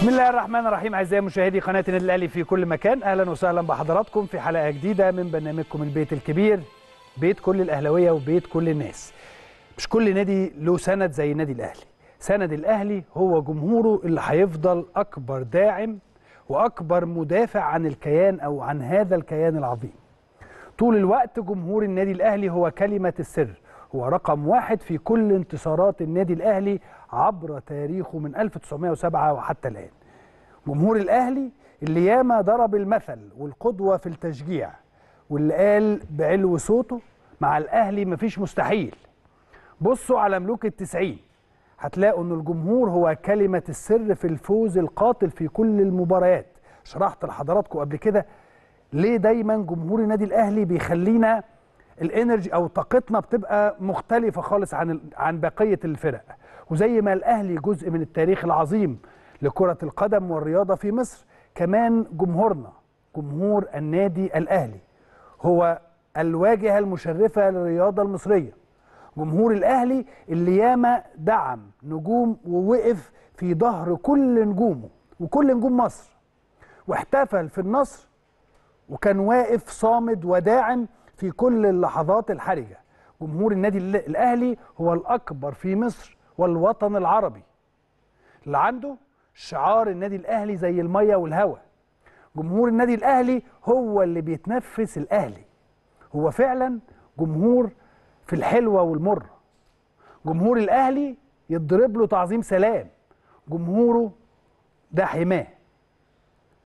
بسم الله الرحمن الرحيم اعزائي مشاهدي قناه النادي الاهلي في كل مكان اهلا وسهلا بحضراتكم في حلقه جديده من برنامجكم البيت الكبير بيت كل الاهلاويه وبيت كل الناس مش كل نادي له سند زي النادي الاهلي سند الاهلي هو جمهوره اللي هيفضل اكبر داعم واكبر مدافع عن الكيان او عن هذا الكيان العظيم طول الوقت جمهور النادي الاهلي هو كلمه السر هو رقم واحد في كل انتصارات النادي الأهلي عبر تاريخه من 1907 وحتى الآن جمهور الأهلي اللي ياما ضرب المثل والقدوة في التشجيع واللي قال بعلو صوته مع الأهلي مفيش مستحيل بصوا على ملوك التسعين هتلاقوا أن الجمهور هو كلمة السر في الفوز القاتل في كل المباريات شرحت لحضراتكم قبل كده ليه دايما جمهور النادي الأهلي بيخلينا الانرجي او طاقتنا بتبقى مختلفه خالص عن عن بقيه الفرق وزي ما الاهلي جزء من التاريخ العظيم لكره القدم والرياضه في مصر كمان جمهورنا جمهور النادي الاهلي هو الواجهه المشرفه للرياضه المصريه جمهور الاهلي اللي ياما دعم نجوم ووقف في ظهر كل نجومه وكل نجوم مصر واحتفل في النصر وكان واقف صامد وداعم في كل اللحظات الحرجة جمهور النادي الأهلي هو الأكبر في مصر والوطن العربي اللي عنده شعار النادي الأهلي زي المية والهواء جمهور النادي الأهلي هو اللي بيتنفس الأهلي هو فعلا جمهور في الحلوة والمر جمهور الأهلي يضرب له تعظيم سلام جمهوره ده حماه